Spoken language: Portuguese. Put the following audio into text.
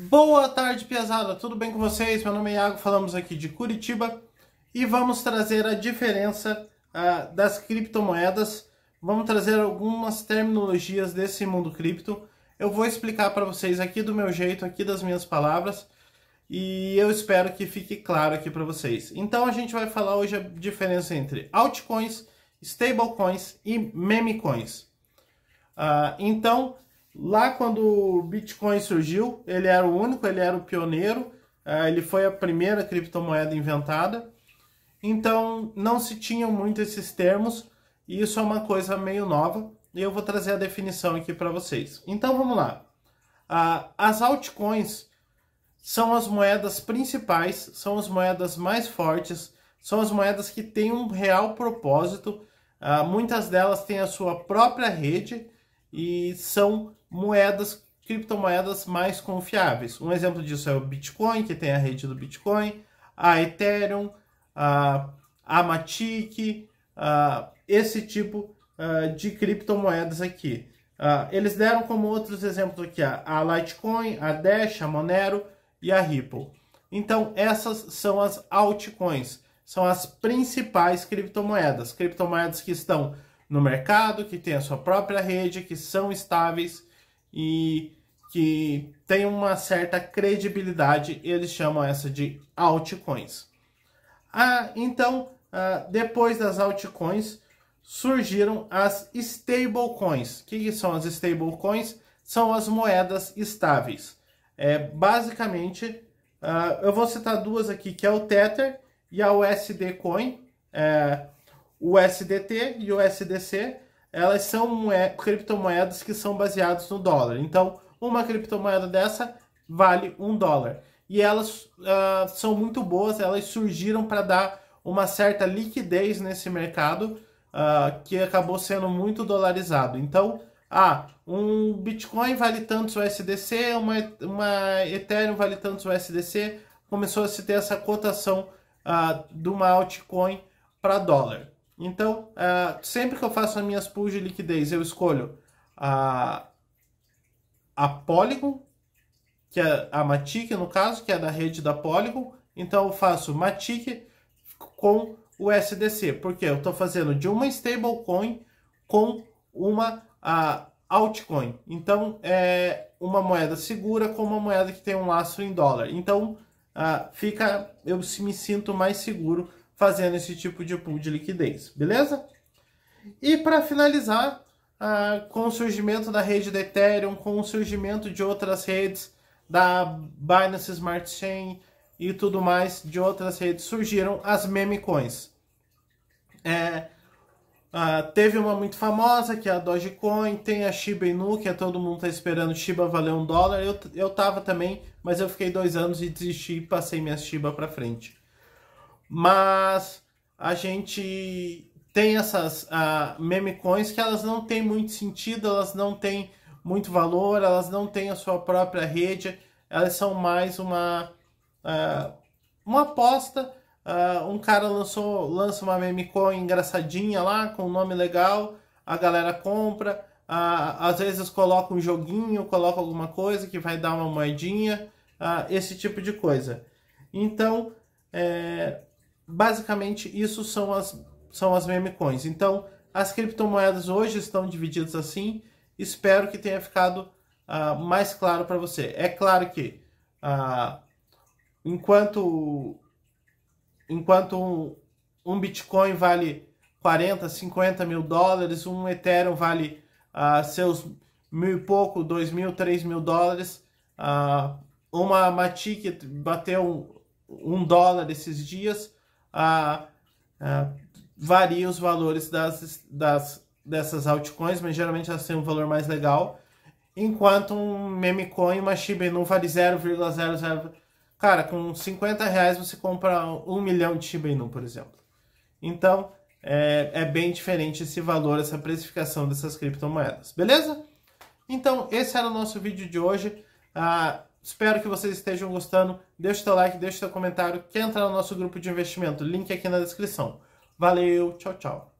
Boa tarde, pesada. Tudo bem com vocês? Meu nome é Iago, falamos aqui de Curitiba e vamos trazer a diferença uh, das criptomoedas. Vamos trazer algumas terminologias desse mundo cripto. Eu vou explicar para vocês aqui do meu jeito, aqui das minhas palavras, e eu espero que fique claro aqui para vocês. Então a gente vai falar hoje a diferença entre altcoins, stablecoins e memecoins. Uh, então, Lá quando o Bitcoin surgiu, ele era o único, ele era o pioneiro, é, ele foi a primeira criptomoeda inventada. Então não se tinham muito esses termos e isso é uma coisa meio nova e eu vou trazer a definição aqui para vocês. Então vamos lá. As altcoins são as moedas principais, são as moedas mais fortes, são as moedas que têm um real propósito. Ah, muitas delas têm a sua própria rede e são moedas, criptomoedas mais confiáveis. Um exemplo disso é o Bitcoin, que tem a rede do Bitcoin, a Ethereum, a Amatic, a, esse tipo de criptomoedas aqui. eles deram como outros exemplos aqui a Litecoin, a Dash, a Monero e a Ripple. Então, essas são as altcoins, são as principais criptomoedas, criptomoedas que estão no mercado, que tem a sua própria rede, que são estáveis e que tem uma certa credibilidade. Eles chamam essa de altcoins. Ah, então, ah, depois das altcoins, surgiram as stablecoins. O que, que são as stablecoins? São as moedas estáveis. É, basicamente, ah, eu vou citar duas aqui, que é o Tether e a USD Coin. É, o SDT e o SDC, elas são criptomoedas que são baseadas no dólar. Então, uma criptomoeda dessa vale um dólar. E elas uh, são muito boas, elas surgiram para dar uma certa liquidez nesse mercado uh, que acabou sendo muito dolarizado. Então, ah, um Bitcoin vale tantos USDC, uma, uma Ethereum vale tantos USDC, começou a se ter essa cotação uh, de uma altcoin para dólar. Então, uh, sempre que eu faço as minhas pools de liquidez, eu escolho a, a Polygon, que é a Matic, no caso, que é da rede da Polygon. Então, eu faço Matic com o SDC, porque eu estou fazendo de uma stablecoin com uma uh, altcoin. Então, é uma moeda segura com uma moeda que tem um laço em dólar. Então, uh, fica, eu me sinto mais seguro fazendo esse tipo de pool de liquidez, beleza? E para finalizar, ah, com o surgimento da rede da Ethereum, com o surgimento de outras redes da Binance Smart Chain e tudo mais de outras redes, surgiram as meme coins. É, ah, teve uma muito famosa que é a Dogecoin, tem a Shiba Inu, que é, todo mundo está esperando Shiba valer um dólar. Eu, eu tava também, mas eu fiquei dois anos e desisti e passei minha Shiba para frente mas a gente tem essas uh, coins que elas não têm muito sentido, elas não têm muito valor, elas não têm a sua própria rede, elas são mais uma, uh, uma aposta. Uh, um cara lançou, lança uma coin engraçadinha lá, com um nome legal, a galera compra, às vezes coloca um joguinho, coloca alguma coisa que vai dar uma moedinha, esse tipo de coisa. Então, é, basicamente isso são as, são as meme coins. Então, as criptomoedas hoje estão divididas assim. Espero que tenha ficado uh, mais claro para você. É claro que uh, enquanto, enquanto um, um, Bitcoin vale 40, 50 mil dólares, um Ethereum vale uh, seus mil e pouco, dois mil, três mil dólares. uma Matic bateu um, um dólar esses dias a, a, varia os valores das, das, dessas altcoins, mas geralmente elas têm um valor mais legal. Enquanto um meme coin, uma Shiba Inu vale 0,00. Cara, com 50 reais você compra um milhão de Shiba Inu, por exemplo. Então, é, é bem diferente esse valor, essa precificação dessas criptomoedas, beleza? Então, esse era o nosso vídeo de hoje. Ah, Espero que vocês estejam gostando. Deixe seu like, deixe seu comentário. Quer entrar no nosso grupo de investimento? Link aqui na descrição. Valeu, tchau, tchau.